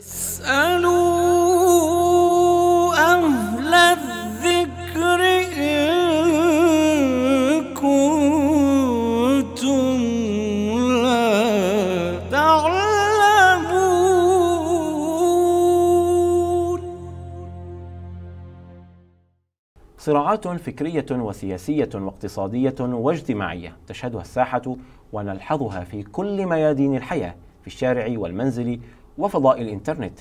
أهل الذكر إن كنتم لا تعلمون صراعات فكرية وسياسية واقتصادية واجتماعية تشهدها الساحة ونلحظها في كل ميادين الحياة في الشارع والمنزل وفضاء الإنترنت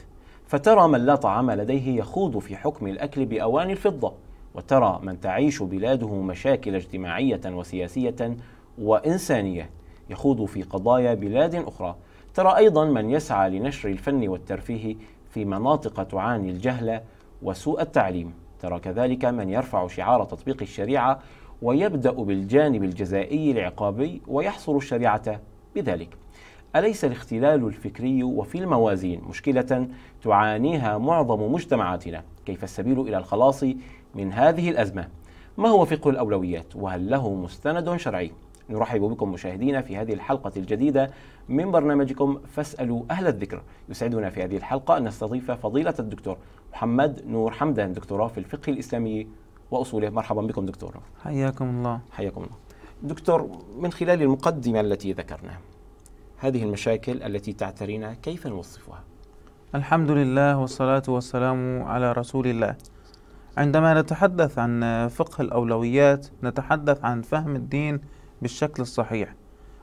فترى من لا طعام لديه يخوض في حكم الأكل بأواني الفضة وترى من تعيش بلاده مشاكل اجتماعية وسياسية وإنسانية يخوض في قضايا بلاد أخرى ترى أيضا من يسعى لنشر الفن والترفيه في مناطق تعاني الجهل وسوء التعليم ترى كذلك من يرفع شعار تطبيق الشريعة ويبدأ بالجانب الجزائي العقابي ويحصر الشريعة بذلك أليس الاختلال الفكري وفي الموازين مشكلة تعانيها معظم مجتمعاتنا؟ كيف السبيل إلى الخلاص من هذه الأزمة؟ ما هو فقه الأولويات؟ وهل له مستند شرعي؟ نرحب بكم مشاهدينا في هذه الحلقة الجديدة من برنامجكم فاسألوا أهل الذكر يسعدنا في هذه الحلقة أن نستضيف فضيلة الدكتور محمد نور حمدان دكتوراه في الفقه الإسلامي وأصوله مرحبا بكم دكتور حياكم الله حياكم الله دكتور من خلال المقدمة التي ذكرناها هذه المشاكل التي تعترينا كيف نوصفها؟ الحمد لله والصلاة والسلام على رسول الله عندما نتحدث عن فقه الأولويات نتحدث عن فهم الدين بالشكل الصحيح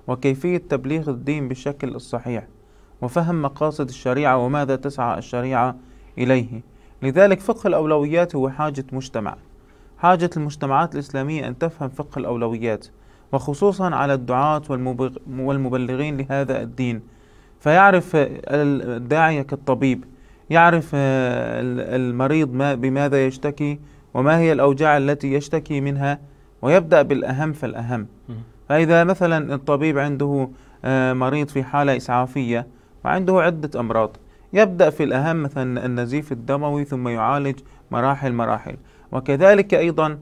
وكيفية تبليغ الدين بالشكل الصحيح وفهم مقاصد الشريعة وماذا تسعى الشريعة إليه لذلك فقه الأولويات هو حاجة مجتمع حاجة المجتمعات الإسلامية أن تفهم فقه الأولويات وخصوصا على الدعاة والمبلغين لهذا الدين فيعرف الداعية كالطبيب يعرف المريض ما بماذا يشتكي وما هي الأوجاع التي يشتكي منها ويبدأ بالأهم فالأهم فإذا مثلا الطبيب عنده آه، مريض في حالة إسعافية وعنده عدة أمراض يبدأ في الأهم مثلا النزيف الدموي ثم يعالج مراحل مراحل وكذلك أيضا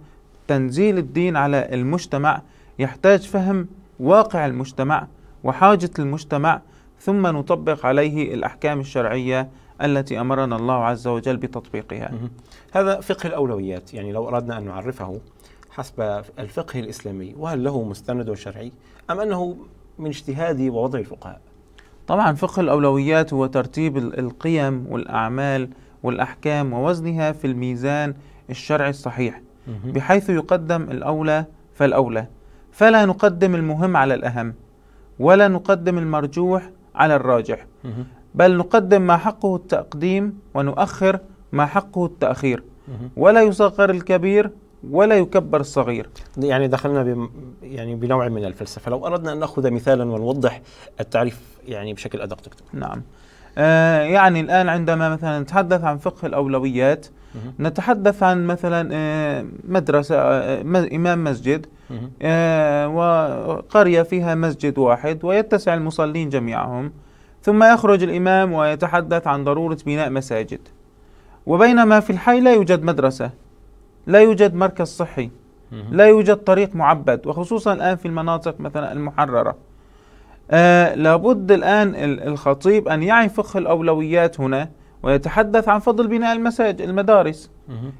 تنزيل الدين على المجتمع يحتاج فهم واقع المجتمع وحاجة المجتمع ثم نطبق عليه الأحكام الشرعية التي أمرنا الله عز وجل بتطبيقها هذا فقه الأولويات يعني لو أردنا أن نعرفه حسب الفقه الإسلامي وهل له مستند شرعي أم أنه من اجتهاد ووضع الفقهاء طبعا فقه الأولويات هو ترتيب القيم والأعمال والأحكام ووزنها في الميزان الشرعي الصحيح بحيث يقدم الأولى فالأولى فلا نقدم المهم على الأهم ولا نقدم المرجوح على الراجح بل نقدم ما حقه التقديم ونؤخر ما حقه التأخير ولا يصغر الكبير ولا يكبر الصغير يعني دخلنا ب يعني بنوع من الفلسفة لو أردنا أن نأخذ مثالا ونوضح التعريف يعني بشكل أدق دكتور نعم آه يعني الآن عندما مثلا نتحدث عن فقه الأولويات نتحدث عن مثلا آه، مدرسة آه، إمام مسجد آه، وقرية فيها مسجد واحد ويتسع المصلين جميعهم ثم يخرج الإمام ويتحدث عن ضرورة بناء مساجد وبينما في الحي لا يوجد مدرسة لا يوجد مركز صحي لا يوجد طريق معبد وخصوصا الآن في المناطق مثلا المحررة آه لابد الآن الخطيب أن يعي فقه الأولويات هنا ويتحدث عن فضل بناء المساجد المدارس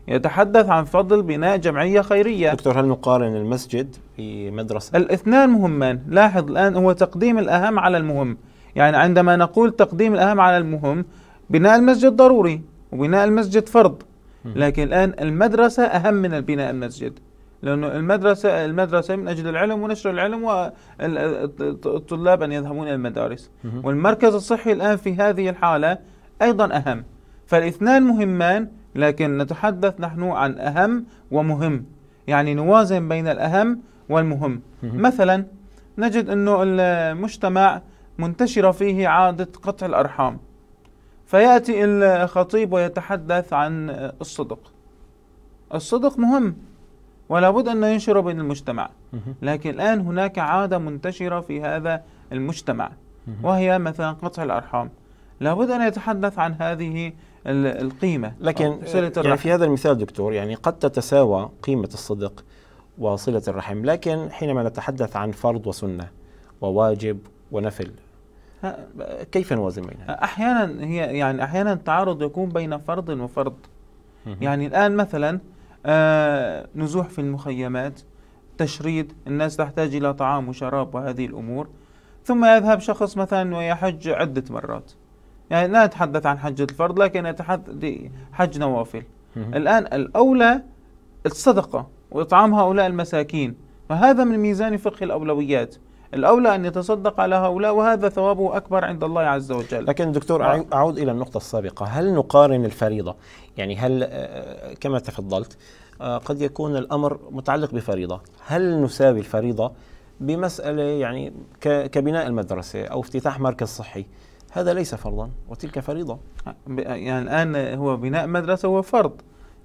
يتحدث عن فضل بناء جمعية خيرية دكتور هل نقارن المسجد بمدرسة؟ الاثنان مهمان لاحظ الآن هو تقديم الأهم على المهم يعني عندما نقول تقديم الأهم على المهم بناء المسجد ضروري وبناء المسجد فرض لكن الآن المدرسة أهم من بناء المسجد لأنه المدرسة المدرسة من أجل العلم ونشر العلم والطلاب أن يذهبون إلى المدارس والمركز الصحي الآن في هذه الحالة أيضا أهم فالاثنان مهمان لكن نتحدث نحن عن أهم ومهم يعني نوازن بين الأهم والمهم مثلا نجد أنه المجتمع منتشرة فيه عادة قطع الأرحام فيأتي الخطيب ويتحدث عن الصدق الصدق مهم ولا بد أن ينشر بين المجتمع لكن الآن هناك عادة منتشرة في هذا المجتمع وهي مثلا قطع الأرحام لابد أن يتحدث عن هذه القيمة لكن يعني في هذا المثال دكتور يعني قد تتساوى قيمة الصدق وصلة الرحم لكن حينما نتحدث عن فرض وسنة وواجب ونفل كيف نوازن بينها؟ أحيانا هي يعني أحيانا التعارض يكون بين فرض وفرض يعني الآن مثلا آه، نزوح في المخيمات تشريد الناس تحتاج إلى طعام وشراب وهذه الأمور ثم يذهب شخص مثلا ويحج عدة مرات يعني لا نتحدث عن حجة الفرض لكن نتحدث حج نوافل الآن الأولى الصدقة وإطعام هؤلاء المساكين فهذا من ميزان فقه الأولويات الأولى أن يتصدق على هؤلاء وهذا ثوابه أكبر عند الله عز وجل لكن دكتور أعود إلى النقطة السابقة هل نقارن الفريضة يعني هل آه، كما تفضلت آه، قد يكون الأمر متعلق بفريضة هل نساوي الفريضة بمسألة يعني كبناء المدرسة أو افتتاح مركز صحي هذا ليس فرضا وتلك فريضة يعني الآن هو بناء مدرسة هو فرض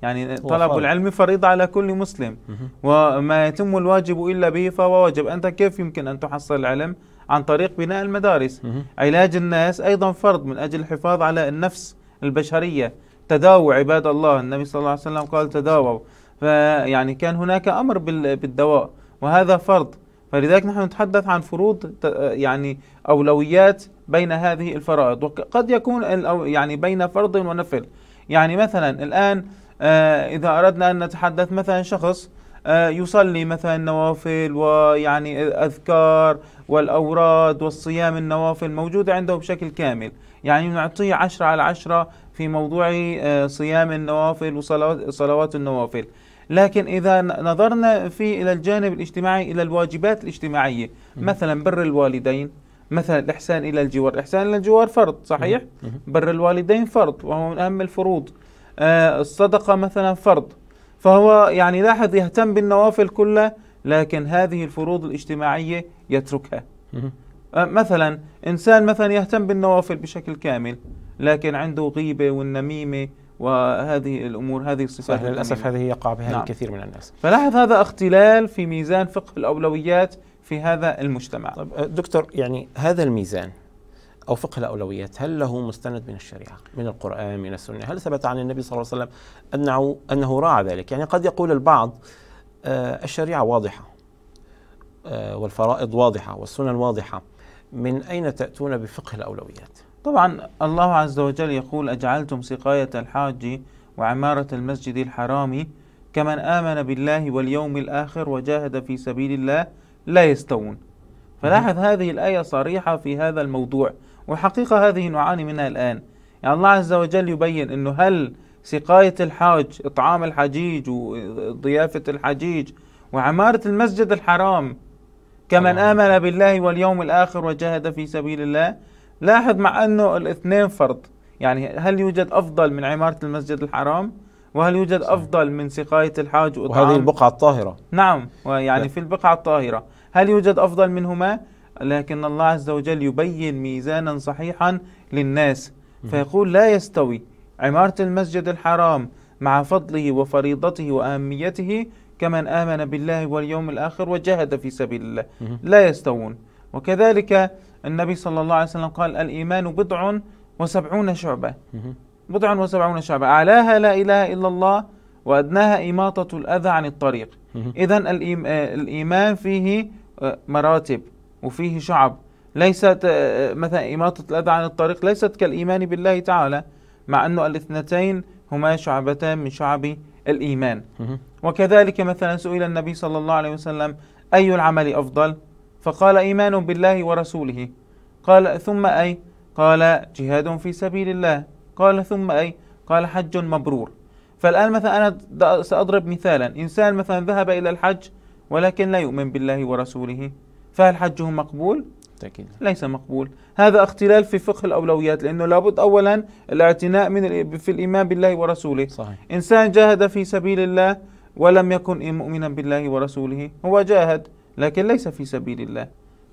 يعني هو طلب فرض. العلم فريضة على كل مسلم وما يتم الواجب إلا به فهو واجب أنت كيف يمكن أن تحصل العلم عن طريق بناء المدارس علاج الناس أيضا فرض من أجل الحفاظ على النفس البشرية تداووا عباد الله النبي صلى الله عليه وسلم قال تداووا فيعني كان هناك أمر بالدواء وهذا فرض فلذلك نحن نتحدث عن فروض يعني أولويات بين هذه الفرائض وقد يكون يعني بين فرض ونفل يعني مثلا الآن آه، إذا أردنا أن نتحدث مثلا شخص آه، يصلي مثلا نوافل ويعني أذكار والأوراد والصيام النوافل موجودة عنده بشكل كامل يعني نعطيه عشرة على عشرة في موضوع آه، صيام النوافل وصلوات النوافل لكن إذا نظرنا في إلى الجانب الاجتماعي إلى الواجبات الاجتماعية مثلا بر الوالدين مثلا الإحسان إلى الجوار الإحسان إلى الجوار فرض صحيح بر الوالدين فرض وهو من أهم الفروض آه، الصدقة مثلا فرض فهو يعني لاحظ يهتم بالنوافل كلها لكن هذه الفروض الاجتماعية يتركها آه، مثلا إنسان مثلا يهتم بالنوافل بشكل كامل لكن عنده غيبة والنميمة وهذه الامور هذه الصفات للاسف هذه يقع بها نعم. الكثير من الناس فلاحظ هذا اختلال في ميزان فقه الاولويات في هذا المجتمع طيب أه، دكتور يعني هذا الميزان أو فقه الأولويات هل له مستند من الشريعة من القرآن من السنة هل ثبت عن النبي صلى الله عليه وسلم أنه, أنه راعى ذلك يعني قد يقول البعض آه الشريعة واضحة آه والفرائض واضحة والسنن واضحة من أين تأتون بفقه الأولويات طبعا الله عز وجل يقول أجعلتم سقاية الحاج وعمارة المسجد الحرام كمن آمن بالله واليوم الآخر وجاهد في سبيل الله لا يستوون فلاحظ هذه الآية صريحة في هذا الموضوع وحقيقة هذه نعاني منها الآن يعني الله عز وجل يبين أنه هل سقاية الحاج إطعام الحجيج وضيافة الحجيج وعمارة المسجد الحرام كمن آمن بالله واليوم الآخر وجاهد في سبيل الله لاحظ مع أنه الاثنين فرض يعني هل يوجد أفضل من عمارة المسجد الحرام؟ وهل يوجد أفضل من سقاية الحاج وإطعام وهذه البقعة الطاهرة نعم ويعني في البقعة الطاهرة هل يوجد أفضل منهما لكن الله عز وجل يبين ميزانا صحيحا للناس فيقول لا يستوي عمارة المسجد الحرام مع فضله وفريضته وأهميته كمن آمن بالله واليوم الآخر وجاهد في سبيل الله لا يستوون وكذلك النبي صلى الله عليه وسلم قال الإيمان بضع وسبعون شعبة بضع وسبعون شعبة أعلاها لا إله إلا الله وأدناها إماطة الأذى عن الطريق إذا آه، الإيمان فيه آه، مراتب وفيه شعب ليست آه، مثلا إماطة الأذى عن الطريق ليست كالإيمان بالله تعالى مع أنه الاثنتين هما شعبتان من شعب الإيمان وكذلك مثلا سئل النبي صلى الله عليه وسلم أي العمل أفضل فقال إيمان بالله ورسوله قال ثم أي قال جهاد في سبيل الله قال ثم أي قال حج مبرور فالآن مثلا أنا سأضرب مثالا إنسان مثلا ذهب إلى الحج ولكن لا يؤمن بالله ورسوله فهل حجه مقبول؟ تأكيد. ليس مقبول هذا اختلال في فقه الأولويات لأنه لابد أولا الاعتناء من في الإيمان بالله ورسوله صحيح. إنسان جاهد في سبيل الله ولم يكن مؤمنا بالله ورسوله هو جاهد لكن ليس في سبيل الله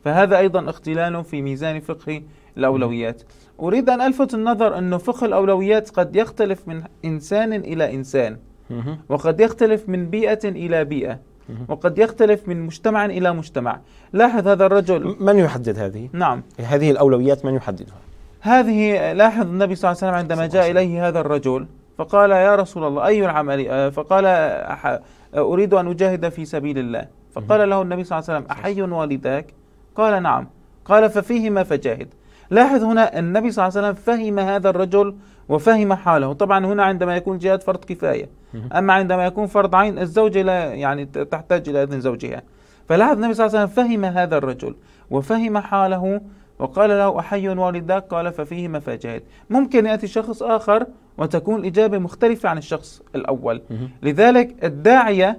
فهذا أيضا اختلال في ميزان فقه الأولويات أريد أن ألفت النظر أن فقه الأولويات قد يختلف من إنسان إلى إنسان وقد يختلف من بيئة إلى بيئة وقد يختلف من مجتمع إلى مجتمع لاحظ هذا الرجل من يحدد هذه؟ نعم هذه الأولويات من يحددها؟ هذه لاحظ النبي صلى الله عليه وسلم عندما جاء إليه هذا الرجل فقال يا رسول الله أي العمل آه، فقال أريد أن أجاهد في سبيل الله فقال له النبي صلى الله عليه وسلم أحي والداك قال نعم قال ففيهما فجاهد لاحظ هنا النبي صلى الله عليه وسلم فهم هذا الرجل وفهم حاله طبعا هنا عندما يكون جهاد فرض كفاية أما عندما يكون فرض عين الزوجة لا يعني تحتاج إلى إذن زوجها فلاحظ النبي صلى الله عليه وسلم فهم هذا الرجل وفهم حاله وقال له أحي والداك قال ففيه مفاجأت ممكن يأتي شخص آخر وتكون الإجابة مختلفة عن الشخص الأول لذلك الداعية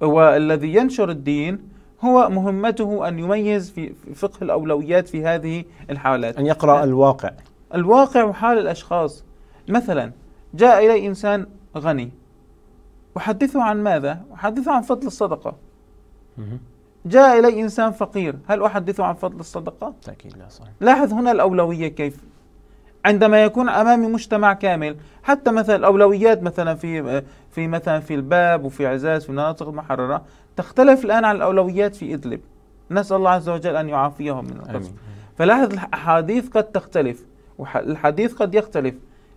والذي ينشر الدين هو مهمته أن يميز في فقه الأولويات في هذه الحالات أن يقرأ الواقع الواقع وحال الأشخاص مثلا جاء إلي إنسان غني أحدثه عن ماذا؟ أحدثه عن فضل الصدقة جاء إلي إنسان فقير هل أحدثه عن فضل الصدقة؟ تأكيد لا صحيح لاحظ هنا الأولوية كيف عندما يكون امامي مجتمع كامل حتى مثلا الاولويات مثلا في آه، في مثلا في الباب وفي عزاز في المناطق المحرره تختلف الآن عن الأولويات في إدلب نسأل الله عز وجل أن يعافيهم من القصف فلاحظ الأحاديث قد تختلف والحديث قد يختلف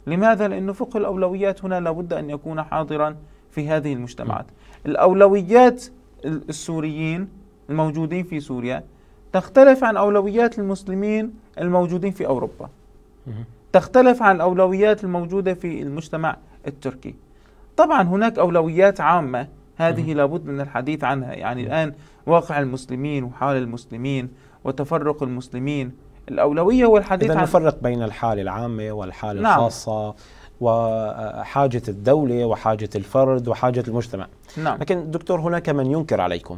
لماذا؟ لانه فقه الأولويات هنا لابد أن يكون حاضرا في هذه المجتمعات الأولويات السوريين الموجودين في سوريا تختلف عن أولويات المسلمين الموجودين في أوروبا تختلف عن الأولويات الموجودة في المجتمع التركي طبعا هناك أولويات عامة هذه لابد من الحديث عنها يعني الآن واقع المسلمين وحال المسلمين وتفرق المسلمين الأولوية هو الحديث عن نفرق بين الحالة العامة والحالة نعم. الخاصة وحاجة الدولة وحاجة الفرد وحاجة المجتمع نعم. لكن دكتور هناك من ينكر عليكم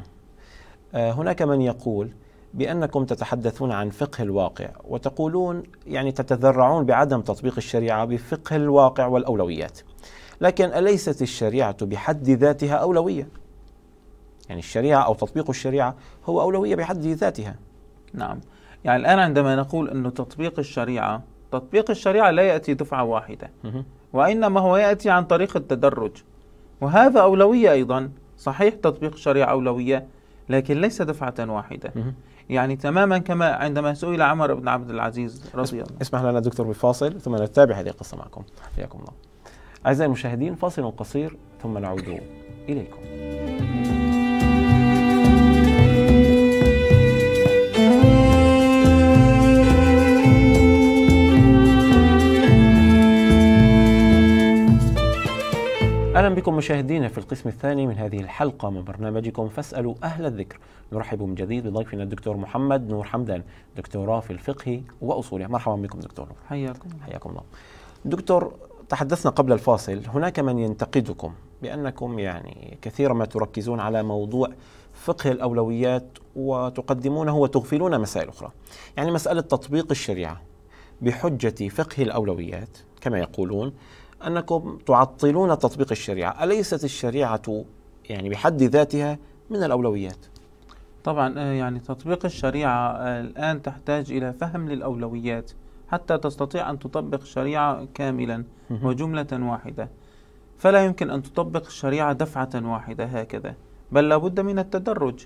آه، هناك من يقول بأنكم تتحدثون عن فقه الواقع وتقولون يعني تتذرعون بعدم تطبيق الشريعة بفقه الواقع والأولويات لكن أليست الشريعة بحد ذاتها أولوية يعني الشريعة أو تطبيق الشريعة هو أولوية بحد ذاتها نعم يعني الآن عندما نقول أن تطبيق الشريعة تطبيق الشريعة لا يأتي دفعة واحدة وإنما هو يأتي عن طريق التدرج وهذا أولوية أيضا صحيح تطبيق الشريعة أولوية لكن ليس دفعة واحدة يعني تماما كما عندما سئل عمر بن عبد العزيز رضي الله اسمح لنا دكتور بفاصل ثم نتابع هذه القصة معكم حياكم الله أعزائي المشاهدين فاصل قصير ثم نعود إليكم اهلا بكم مشاهدينا في القسم الثاني من هذه الحلقه من برنامجكم فاسالوا اهل الذكر نرحب من جديد بضيفنا الدكتور محمد نور حمدان دكتوراه في الفقه واصوله مرحبا بكم دكتور حياكم حياكم الله دكتور تحدثنا قبل الفاصل هناك من ينتقدكم بأنكم يعني كثيرا ما تركزون على موضوع فقه الأولويات وتقدمونه وتغفلون مسائل أخرى يعني مسألة تطبيق الشريعة بحجة فقه الأولويات كما يقولون أنكم تعطلون تطبيق الشريعة أليست الشريعة يعني بحد ذاتها من الأولويات طبعا آه، يعني تطبيق الشريعة آه، الآن تحتاج إلى فهم للأولويات حتى تستطيع أن تطبق الشريعة كاملا وجملة واحدة فلا يمكن أن تطبق الشريعة دفعة واحدة هكذا بل لابد من التدرج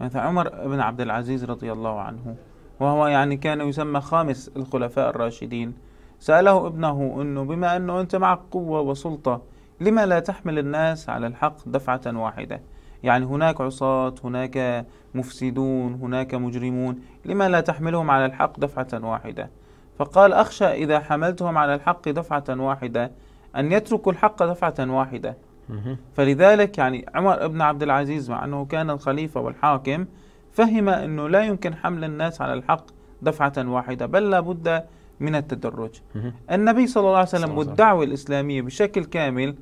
يعني مثل عمر بن عبد العزيز رضي الله عنه وهو يعني كان يسمى خامس الخلفاء الراشدين سأله ابنه أنه بما أنه أنت معك قوة وسلطة لما لا تحمل الناس على الحق دفعة واحدة يعني هناك عصاة هناك مفسدون هناك مجرمون لما لا تحملهم على الحق دفعة واحدة فقال أخشى إذا حملتهم على الحق دفعة واحدة أن يتركوا الحق دفعة واحدة فلذلك يعني عمر بن عبد العزيز مع أنه كان الخليفة والحاكم فهم أنه لا يمكن حمل الناس على الحق دفعة واحدة بل لابد من التدرج النبي صلى الله عليه وسلم والدعوة الإسلامية بشكل كامل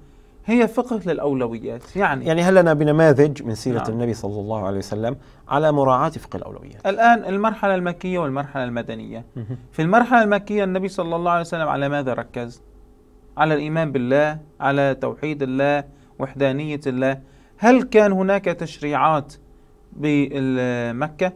هي فقه للاولويات يعني يعني هل لنا بنماذج من سيره نعم. النبي صلى الله عليه وسلم على مراعاه فقه الاولويات الان المرحله المكيه والمرحله المدنيه في المرحله المكيه النبي صلى الله عليه وسلم على ماذا ركز على الايمان بالله على توحيد الله وحدانيه الله هل كان هناك تشريعات بمكه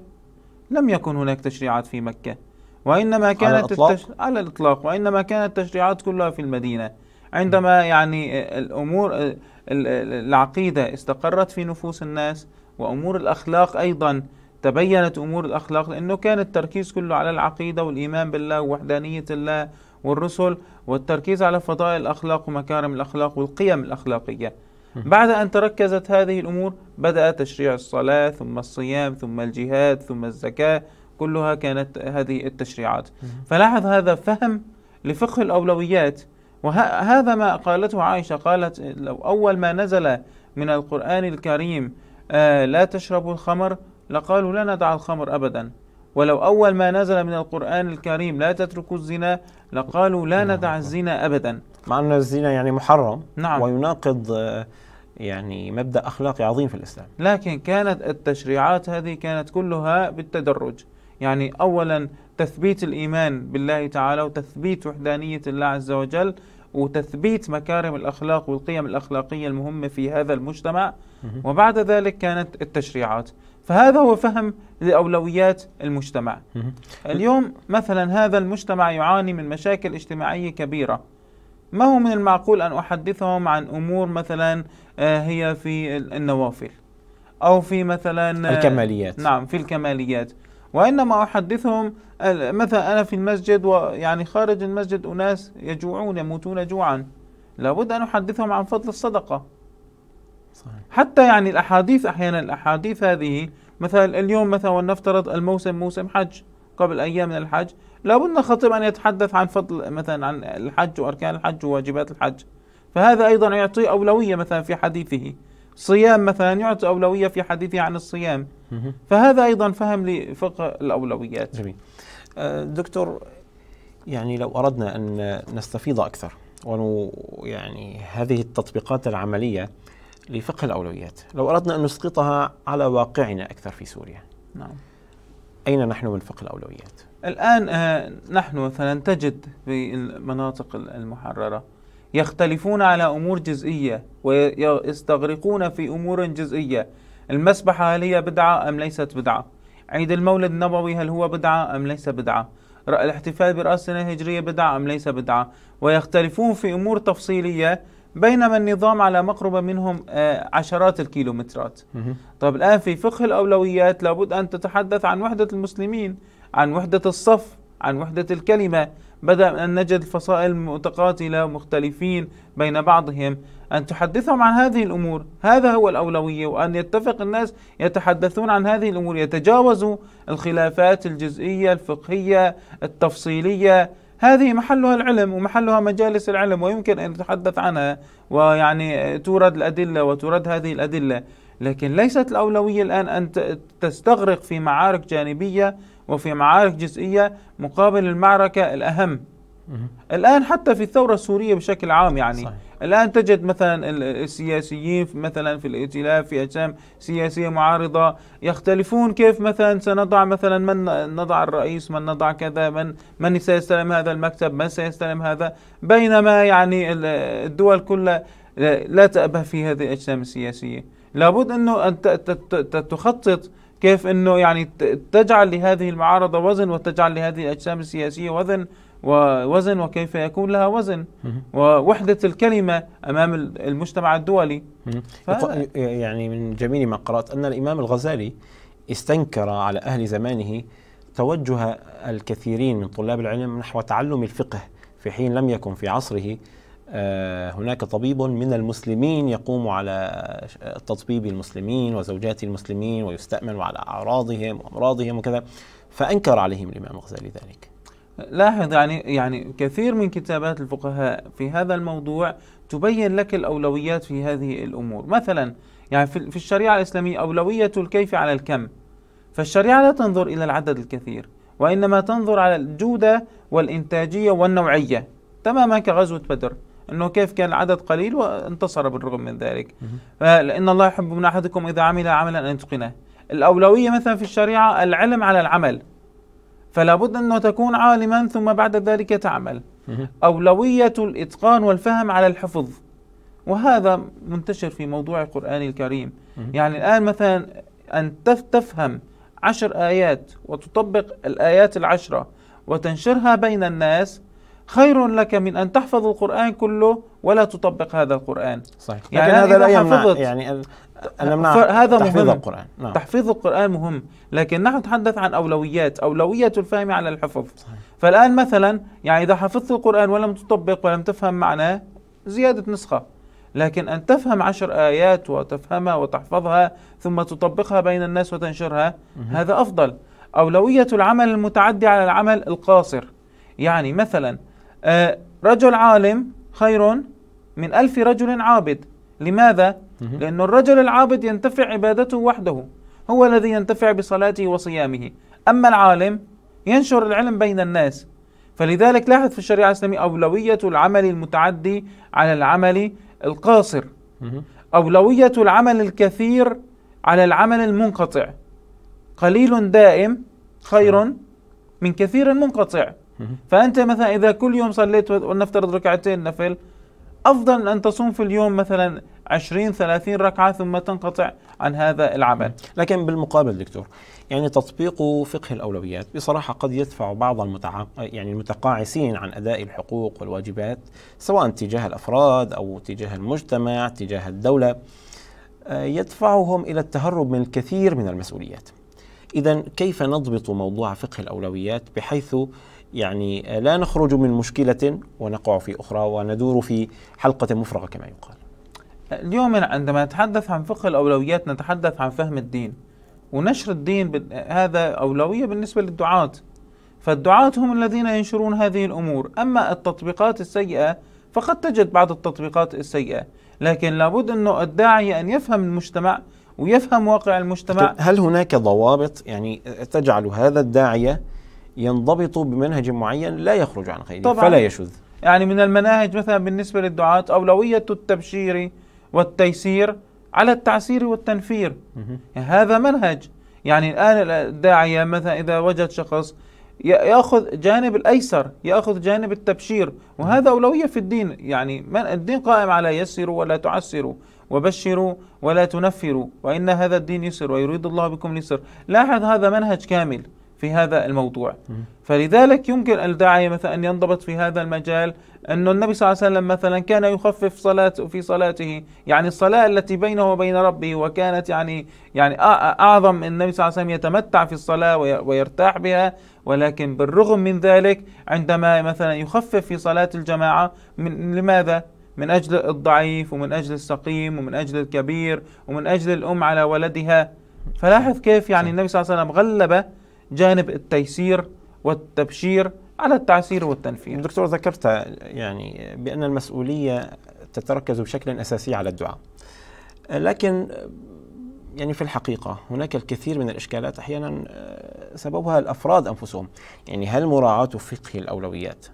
لم يكن هناك تشريعات في مكه وانما كانت على, التش... على الاطلاق وانما كانت التشريعات كلها في المدينه عندما يعني الأمور العقيدة استقرت في نفوس الناس وأمور الأخلاق أيضا تبينت أمور الأخلاق لأنه كان التركيز كله على العقيدة والإيمان بالله ووحدانية الله والرسل والتركيز على فضائل الأخلاق ومكارم الأخلاق والقيم الأخلاقية بعد أن تركزت هذه الأمور بدأ تشريع الصلاة ثم الصيام ثم الجهاد ثم الزكاة كلها كانت هذه التشريعات فلاحظ هذا فهم لفقه الأولويات وهذا ما قالته عائشة قالت لو أول ما نزل من القرآن الكريم آه لا تشربوا الخمر لقالوا لا ندع الخمر أبدا ولو أول ما نزل من القرآن الكريم لا تتركوا الزنا لقالوا لا ندع نعم. الزنا أبدا مع أن الزنا يعني محرم نعم ويناقض آه، يعني مبدأ أخلاقي عظيم في الإسلام لكن كانت التشريعات هذه كانت كلها بالتدرج يعني أولا تثبيت الإيمان بالله تعالى وتثبيت وحدانية الله عز وجل وتثبيت مكارم الأخلاق والقيم الأخلاقية المهمة في هذا المجتمع وبعد ذلك كانت التشريعات فهذا هو فهم لأولويات المجتمع اليوم مثلا هذا المجتمع يعاني من مشاكل اجتماعية كبيرة ما هو من المعقول أن أحدثهم عن أمور مثلا آه، هي في النوافل أو في مثلا آه، الكماليات نعم في الكماليات وإنما أحدثهم مثلا أنا في المسجد ويعني خارج المسجد أناس يجوعون يموتون جوعا لابد أن أحدثهم عن فضل الصدقة صحيح. حتى يعني الأحاديث أحيانا الأحاديث هذه مثلا اليوم مثلا ولنفترض الموسم موسم حج قبل أيام من الحج لابد الخطيب أن يتحدث عن فضل مثلا عن الحج وأركان الحج وواجبات الحج فهذا أيضا يعطي أولوية مثلا في حديثه صيام مثلا يعطي أولوية في حديثه عن الصيام فهذا أيضا فهم لفقه الأولويات جميل آه، دكتور يعني لو أردنا أن نستفيض أكثر يعني هذه التطبيقات العملية لفقه الأولويات لو أردنا أن نسقطها على واقعنا أكثر في سوريا نعم أين نحن من فقه الأولويات؟ الآن آه، نحن مثلا تجد في المناطق المحررة يختلفون على أمور جزئية ويستغرقون في أمور جزئية المسبحة هل هي بدعة أم ليست بدعة عيد المولد النبوي هل هو بدعة أم ليس بدعة الاحتفال برأس السنة الهجرية بدعة أم ليس بدعة ويختلفون في أمور تفصيلية بينما النظام على مقربة منهم آه، عشرات الكيلومترات طب الآن في فقه الأولويات لابد أن تتحدث عن وحدة المسلمين عن وحدة الصف عن وحدة الكلمة بدأ أن نجد الفصائل متقاتلة مختلفين بين بعضهم أن تحدثهم عن هذه الأمور هذا هو الأولوية وأن يتفق الناس يتحدثون عن هذه الأمور يتجاوزوا الخلافات الجزئية الفقهية التفصيلية هذه محلها العلم ومحلها مجالس العلم ويمكن أن نتحدث عنها ويعني تورد الأدلة وتورد هذه الأدلة لكن ليست الأولوية الآن أن تستغرق في معارك جانبية وفي معارك جزئية مقابل المعركة الأهم الآن حتى في الثورة السورية بشكل عام يعني صحيح. الآن تجد مثلا السياسيين مثلا في الائتلاف في أجسام سياسية معارضة يختلفون كيف مثلا سنضع مثلا من نضع الرئيس من نضع كذا من من سيستلم هذا المكتب من سيستلم هذا بينما يعني الدول كلها لا تأبه في هذه الأجسام السياسية لابد أنه أن تخطط كيف أنه يعني تجعل لهذه المعارضة وزن وتجعل لهذه الأجسام السياسية وزن ووزن وكيف يكون لها وزن ووحدة الكلمة أمام المجتمع الدولي يعني من جميل ما قرأت أن الإمام الغزالي استنكر على أهل زمانه توجه الكثيرين من طلاب العلم نحو تعلم الفقه في حين لم يكن في عصره آه، هناك طبيب من المسلمين يقوم على تطبيب المسلمين وزوجات المسلمين ويستأمن على أعراضهم وأمراضهم وكذا فأنكر عليهم الإمام الغزالي ذلك لاحظ يعني يعني كثير من كتابات الفقهاء في هذا الموضوع تبين لك الأولويات في هذه الأمور مثلا يعني في الشريعة الإسلامية أولوية الكيف على الكم فالشريعة لا تنظر إلى العدد الكثير وإنما تنظر على الجودة والإنتاجية والنوعية تماما كغزوة بدر أنه كيف كان العدد قليل وانتصر بالرغم من ذلك لأن الله يحب من أحدكم إذا عمل عملا أن يتقنه الأولوية مثلا في الشريعة العلم على العمل فلا بد أنه تكون عالما ثم بعد ذلك تعمل أولوية الإتقان والفهم على الحفظ وهذا منتشر في موضوع القرآن الكريم يعني الآن مثلا أن تفهم عشر آيات وتطبق الآيات العشرة وتنشرها بين الناس خير لك من أن تحفظ القرآن كله ولا تطبق هذا القرآن صحيح يعني لكن هذا لا يمنع يعني أنا منع هذا تحفيظ مهم. القرآن نعم. تحفيظ القرآن مهم لكن نحن نتحدث عن أولويات أولوية الفهم على الحفظ صحيح. فالآن مثلا يعني إذا حفظت القرآن ولم تطبق ولم تفهم معناه زيادة نسخة لكن أن تفهم عشر آيات وتفهمها وتحفظها ثم تطبقها بين الناس وتنشرها مهم. هذا أفضل أولوية العمل المتعدي على العمل القاصر يعني مثلا آه، رجل عالم خير من ألف رجل عابد لماذا؟ لأن الرجل العابد ينتفع عبادته وحده هو الذي ينتفع بصلاته وصيامه أما العالم ينشر العلم بين الناس فلذلك لاحظ في الشريعة الإسلامية أولوية العمل المتعدي على العمل القاصر أولوية العمل الكثير على العمل المنقطع قليل دائم خير من كثير منقطع فانت مثلا اذا كل يوم صليت ولنفترض ركعتين نفل افضل ان تصوم في اليوم مثلا 20 30 ركعه ثم تنقطع عن هذا العمل. لكن بالمقابل دكتور يعني تطبيق فقه الاولويات بصراحه قد يدفع بعض المتع... يعني المتقاعسين عن اداء الحقوق والواجبات سواء تجاه الافراد او تجاه المجتمع، تجاه الدوله آه، يدفعهم الى التهرب من الكثير من المسؤوليات. اذا كيف نضبط موضوع فقه الاولويات بحيث يعني آه, لا نخرج من مشكلة ونقع في أخرى وندور في حلقة مفرغة كما يقال اليوم عندما نتحدث عن فقه الأولويات نتحدث عن فهم الدين ونشر الدين هذا أولوية بالنسبة للدعاة فالدعاة هم الذين ينشرون هذه الأمور أما التطبيقات السيئة فقد تجد بعض التطبيقات السيئة لكن لابد أنه الداعي أن يفهم المجتمع ويفهم واقع المجتمع طيب، هل هناك ضوابط يعني آه، تجعل هذا الداعية ينضبط بمنهج معين لا يخرج عن خيره طبعا فلا يشذ يعني من المناهج مثلا بالنسبة للدعاة أولوية التبشير والتيسير على التعسير والتنفير هذا منهج يعني الآن الداعية مثلا إذا وجد شخص ياخذ جانب الايسر ياخذ جانب التبشير وهذا اولويه في الدين يعني من الدين قائم على يسروا ولا تعسروا وبشروا ولا تنفروا وان هذا الدين يسر ويريد الله بكم اليسر لاحظ هذا منهج كامل في هذا الموضوع فلذلك يمكن الداعية مثلا أن ينضبط في هذا المجال أن النبي صلى الله عليه وسلم مثلا كان يخفف صلاة في صلاته يعني الصلاة التي بينه وبين ربه وكانت يعني يعني أعظم النبي صلى الله عليه وسلم يتمتع في الصلاة ويرتاح بها ولكن بالرغم من ذلك عندما مثلا يخفف في صلاة الجماعة من لماذا؟ من أجل الضعيف ومن أجل السقيم ومن أجل الكبير ومن أجل الأم على ولدها فلاحظ كيف يعني النبي صلى الله عليه وسلم غلب جانب التيسير والتبشير على التعسير والتنفير دكتور ذكرت يعني بأن المسؤولية تتركز بشكل أساسي على الدعاء لكن يعني في الحقيقة هناك الكثير من الإشكالات أحيانا آه، سببها الأفراد أنفسهم يعني هل مراعاة فقه الأولويات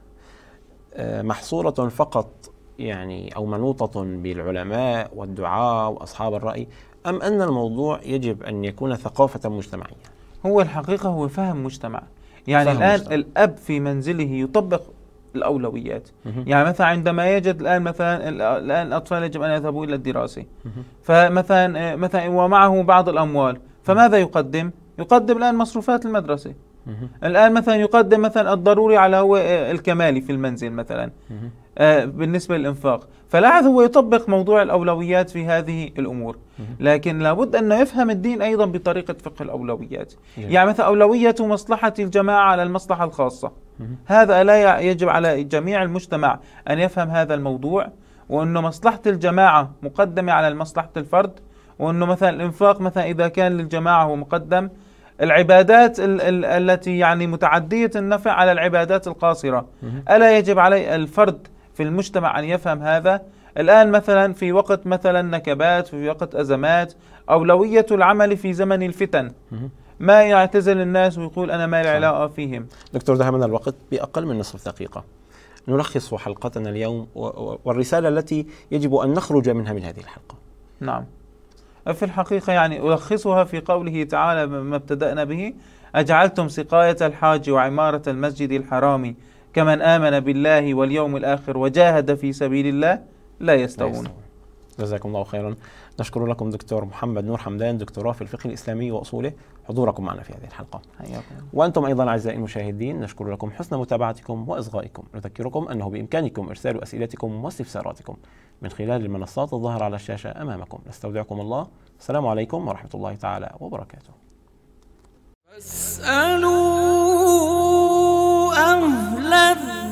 آه، محصورة فقط يعني أو منوطة بالعلماء والدعاء وأصحاب الرأي أم أن الموضوع يجب أن يكون ثقافة مجتمعية هو الحقيقة هو فهم مجتمع يعني فهم الآن مجتمع. الأب في منزله يطبق الأولويات يعني مثلا عندما يجد الآن مثلا الآن الأطفال يجب أن يذهبوا إلى الدراسة فمثلا مثلا ومعه بعض الأموال فماذا يقدم؟ يقدم الآن مصروفات المدرسة الآن مثلا يقدم مثلا الضروري على هو الكمالي في المنزل مثلا آه، بالنسبة للإنفاق فلاحظ هو يطبق موضوع الأولويات في هذه الأمور لكن لابد أن يفهم الدين أيضا بطريقة فقه الأولويات يعني مثلا أولوية مصلحة الجماعة على المصلحة الخاصة هذا لا يجب على جميع المجتمع أن يفهم هذا الموضوع وأن مصلحة الجماعة مقدمة على مصلحة الفرد وأنه مثلا الإنفاق مثلا إذا كان للجماعة هو مقدم العبادات ال ال التي يعني متعدية النفع على العبادات القاصرة ألا يجب علي الفرد في المجتمع أن يفهم هذا الآن مثلا في وقت مثلا نكبات في وقت أزمات أولوية العمل في زمن الفتن ما يعتزل الناس ويقول أنا ما لي علاقة فيهم دكتور ذهبنا الوقت بأقل من نصف دقيقة نلخص حلقتنا اليوم والرسالة التي يجب أن نخرج منها من هذه الحلقة نعم في الحقيقة يعني ألخصها في قوله تعالى ما ابتدأنا به أجعلتم سقاية الحاج وعمارة المسجد الحرامي كمن آمن بالله واليوم الآخر وجاهد في سبيل الله لا يستوون جزاكم الله خيرا نشكر لكم دكتور محمد نور حمدان دكتوراه في الفقه الإسلامي وأصوله حضوركم معنا في هذه الحلقة وأنتم أيضا أعزائي المشاهدين نشكر لكم حسن متابعتكم وإصغائكم نذكركم أنه بإمكانكم إرسال أسئلتكم واستفساراتكم من خلال المنصات الظاهرة على الشاشة أمامكم نستودعكم الله السلام عليكم ورحمة الله تعالى وبركاته أسألون أهل الذكر